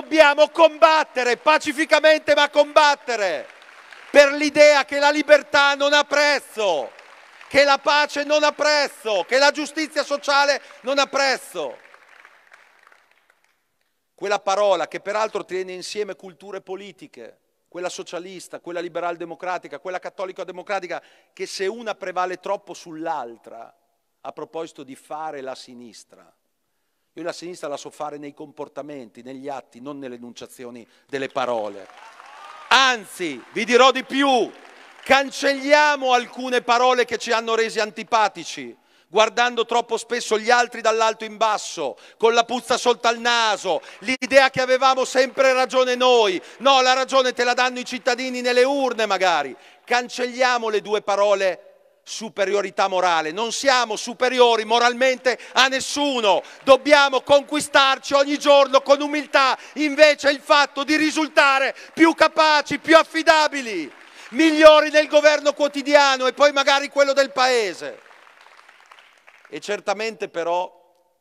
Dobbiamo combattere pacificamente, ma combattere per l'idea che la libertà non ha prezzo, che la pace non ha prezzo, che la giustizia sociale non ha prezzo. Quella parola che peraltro tiene insieme culture politiche, quella socialista, quella liberal democratica, quella cattolico democratica, che se una prevale troppo sull'altra, a proposito di fare la sinistra, io la sinistra la so fare nei comportamenti, negli atti, non nelle enunciazioni delle parole. Anzi, vi dirò di più, cancelliamo alcune parole che ci hanno resi antipatici guardando troppo spesso gli altri dall'alto in basso, con la puzza sotto al naso, l'idea che avevamo sempre ragione noi. No, la ragione te la danno i cittadini nelle urne magari. Cancelliamo le due parole superiorità morale, non siamo superiori moralmente a nessuno, dobbiamo conquistarci ogni giorno con umiltà, invece il fatto di risultare più capaci, più affidabili, migliori nel governo quotidiano e poi magari quello del Paese. E certamente però,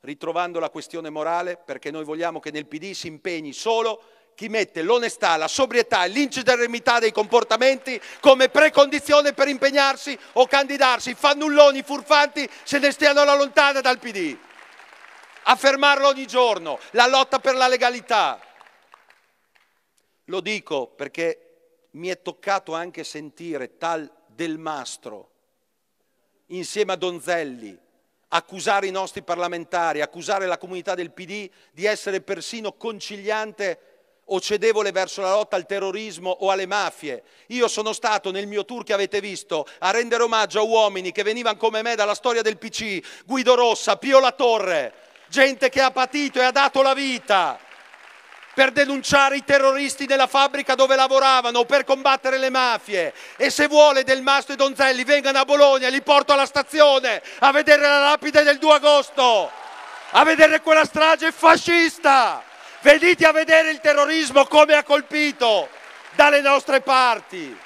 ritrovando la questione morale, perché noi vogliamo che nel PD si impegni solo chi mette l'onestà, la sobrietà e l'incidermità dei comportamenti come precondizione per impegnarsi o candidarsi. Fannulloni, furfanti, se ne stiano alla lontana dal PD. Affermarlo ogni giorno, la lotta per la legalità. Lo dico perché mi è toccato anche sentire tal Del Mastro, insieme a Donzelli, accusare i nostri parlamentari, accusare la comunità del PD di essere persino conciliante o cedevole verso la lotta al terrorismo o alle mafie. Io sono stato nel mio tour che avete visto a rendere omaggio a uomini che venivano come me dalla storia del PC, Guido Rossa, Pio La Torre, gente che ha patito e ha dato la vita per denunciare i terroristi della fabbrica dove lavoravano, per combattere le mafie. E se vuole Del Masto e Donzelli vengano a Bologna, li porto alla stazione a vedere la lapide del 2 agosto, a vedere quella strage fascista. Venite a vedere il terrorismo come ha colpito dalle nostre parti.